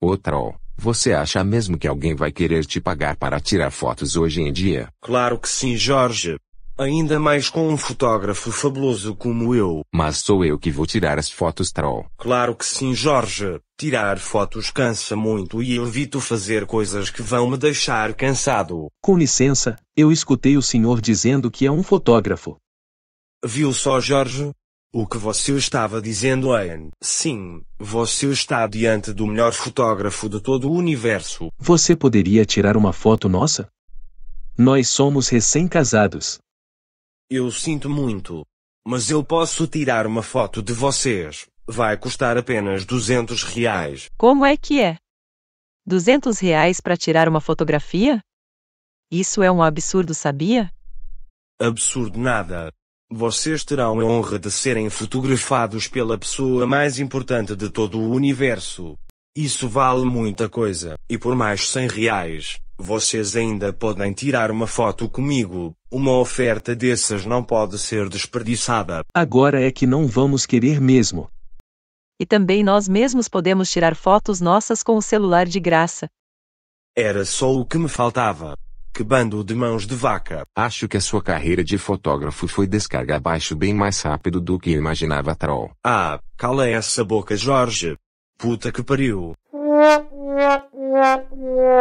Ô troll, você acha mesmo que alguém vai querer te pagar para tirar fotos hoje em dia? Claro que sim, Jorge. Ainda mais com um fotógrafo fabuloso como eu. Mas sou eu que vou tirar as fotos, troll. Claro que sim, Jorge. Tirar fotos cansa muito e evito fazer coisas que vão me deixar cansado. Com licença, eu escutei o senhor dizendo que é um fotógrafo. Viu só, Jorge? O que você estava dizendo, Anne? Sim, você está diante do melhor fotógrafo de todo o universo. Você poderia tirar uma foto nossa? Nós somos recém-casados. Eu sinto muito. Mas eu posso tirar uma foto de vocês. Vai custar apenas 200 reais. Como é que é? 200 reais para tirar uma fotografia? Isso é um absurdo, sabia? Absurdo nada. Vocês terão a honra de serem fotografados pela pessoa mais importante de todo o universo. Isso vale muita coisa, e por mais 100 reais, vocês ainda podem tirar uma foto comigo. Uma oferta dessas não pode ser desperdiçada. Agora é que não vamos querer mesmo. E também nós mesmos podemos tirar fotos nossas com o celular de graça. Era só o que me faltava. Que bando de mãos de vaca! Acho que a sua carreira de fotógrafo foi descarga abaixo bem mais rápido do que imaginava Troll. Ah, cala essa boca, Jorge! Puta que pariu!